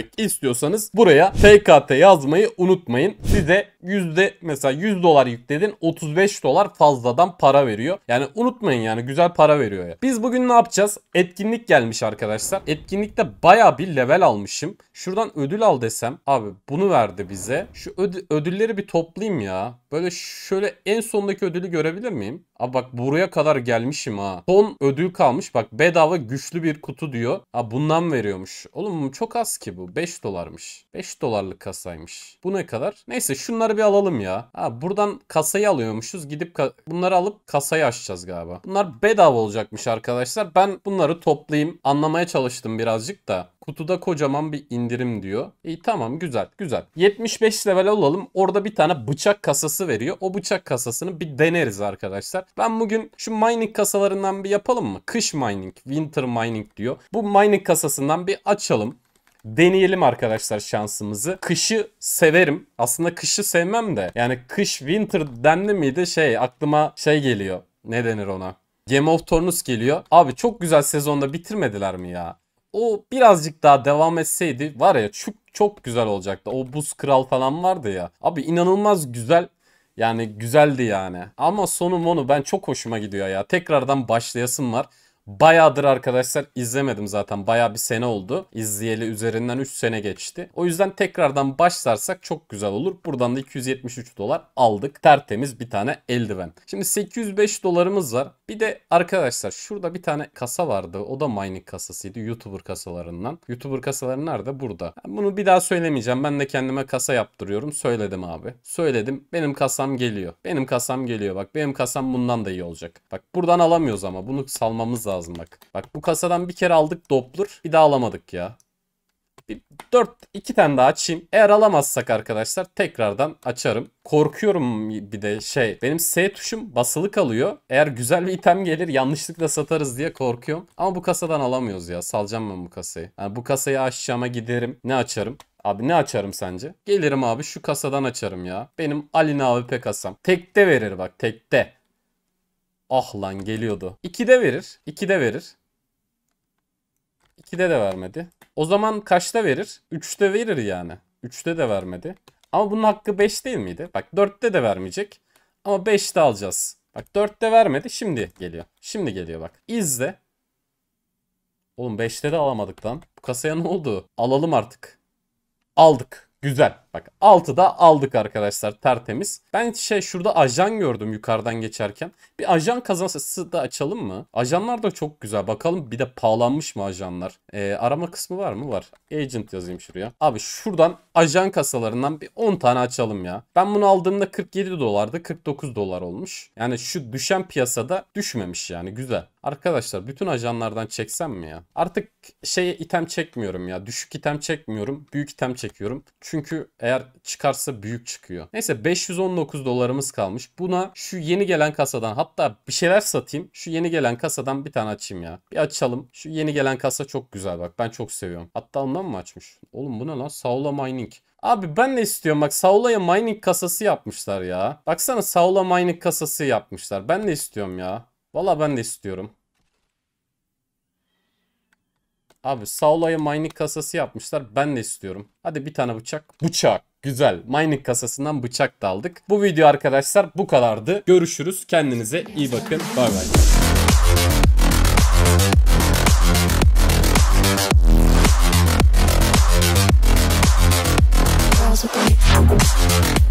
görmek istiyorsanız buraya TKT yazmayı unutmayın. Size yüzde mesela 100 dolar yükledin 35 dolar fazladan para veriyor. Yani unutmayın yani güzel para veriyor ya. Biz bugün ne yapacağız? Etkinlik gelmiş arkadaşlar. Etkinlikte baya bir level almışım. Şuradan ödül al desem abi bunu verdi bize. Şu öd ödülleri bir toplayayım ya. Böyle şöyle en sondaki ödülü görebilir miyim? Abi bak buraya kadar gelmişim ha. Son ödül kalmış. Bak bedava güçlü bir kutu diyor. Ha bundan veriyormuş. Oğlum çok az ki bu. 5 dolarmış. 5 dolarlık kasaymış. Bu ne kadar? Neyse şunları Bunları bir alalım ya. Ha buradan kasayı alıyormuşuz. Gidip ka bunları alıp kasayı açacağız galiba. Bunlar bedava olacakmış arkadaşlar. Ben bunları toplayayım. Anlamaya çalıştım birazcık da. Kutuda kocaman bir indirim diyor. İyi tamam güzel güzel. 75 level alalım Orada bir tane bıçak kasası veriyor. O bıçak kasasını bir deneriz arkadaşlar. Ben bugün şu mining kasalarından bir yapalım mı? Kış mining, winter mining diyor. Bu mining kasasından bir açalım deneyelim arkadaşlar şansımızı. Kışı severim. Aslında kışı sevmem de. Yani kış winter denli miydi şey aklıma şey geliyor. Ne denir ona? Game of Thrones geliyor. Abi çok güzel sezonda bitirmediler mi ya? O birazcık daha devam etseydi var ya çok, çok güzel olacaktı. O buz kral falan vardı ya. Abi inanılmaz güzel yani güzeldi yani. Ama sonu monu ben çok hoşuma gidiyor ya. Tekrardan başlayasım var. Bayağıdır arkadaşlar izlemedim zaten. Bayağı bir sene oldu. İzleyeli üzerinden 3 sene geçti. O yüzden tekrardan başlarsak çok güzel olur. Buradan da 273 dolar aldık. Tertemiz bir tane eldiven. Şimdi 805 dolarımız var. Bir de arkadaşlar şurada bir tane kasa vardı. O da mining kasasıydı. YouTuber kasalarından. YouTuber kasaları nerede? Burada. bunu bir daha söylemeyeceğim. Ben de kendime kasa yaptırıyorum. Söyledim abi. Söyledim. Benim kasam geliyor. Benim kasam geliyor. Bak benim kasam bundan da iyi olacak. Bak buradan alamıyoruz ama. Bunu salmamız lazım bak. Bak bu kasadan bir kere aldık Doppler. Bir daha alamadık ya. 4 2 tane daha açayım. Eğer alamazsak arkadaşlar tekrardan açarım. Korkuyorum bir de şey. Benim S tuşum basılı kalıyor. Eğer güzel bir item gelir yanlışlıkla satarız diye korkuyorum. Ama bu kasadan alamıyoruz ya. Salacağım ben bu kasayı. Yani bu kasayı aşağıma giderim. Ne açarım? Abi ne açarım sence? Gelirim abi şu kasadan açarım ya. Benim Alina AWP kasam. Tekte verir bak tekte. Ah lan geliyordu. 2'de verir. 2'de verir. 2'de de vermedi. O zaman kaçta verir? 3'te verir yani. 3'te de vermedi. Ama bunun hakkı 5 değil miydi? Bak 4'te de vermeyecek. Ama 5'te alacağız. Bak 4'te vermedi. Şimdi geliyor. Şimdi geliyor bak. İzle. Oğlum 5'te de alamadık lan. Bu kasaya ne oldu? Alalım artık. Aldık. Güzel. Bak 6'da aldık arkadaşlar tertemiz. Ben şey şurada ajan gördüm yukarıdan geçerken. Bir ajan kazası da açalım mı? Ajanlar da çok güzel. Bakalım bir de pahalanmış mı ajanlar? Ee, arama kısmı var mı? Var. Agent yazayım şuraya. Abi şuradan ajan kasalarından bir 10 tane açalım ya. Ben bunu aldığımda 47 dolardı. 49 dolar olmuş. Yani şu düşen piyasada düşmemiş yani güzel. Arkadaşlar bütün ajanlardan çeksem mi ya? Artık şey item çekmiyorum ya. Düşük item çekmiyorum. Büyük item çekiyorum. Çünkü eğer çıkarsa büyük çıkıyor. Neyse 519 dolarımız kalmış. Buna şu yeni gelen kasadan hatta bir şeyler satayım. Şu yeni gelen kasadan bir tane açayım ya. Bir açalım. Şu yeni gelen kasa çok güzel bak. Ben çok seviyorum. Hatta ondan mı açmış? Oğlum bu ne lan? Saula Mining. Abi ben de istiyorum bak Saula'ya mining kasası yapmışlar ya. Baksana Saula mining kasası yapmışlar. Ben de istiyorum ya. Valla ben de istiyorum. Abi Saulo'ya mining kasası yapmışlar. Ben de istiyorum. Hadi bir tane bıçak. Bıçak. Güzel. Mining kasasından bıçak da aldık. Bu video arkadaşlar bu kadardı. Görüşürüz. Kendinize iyi bakın. Bay bay. possibly.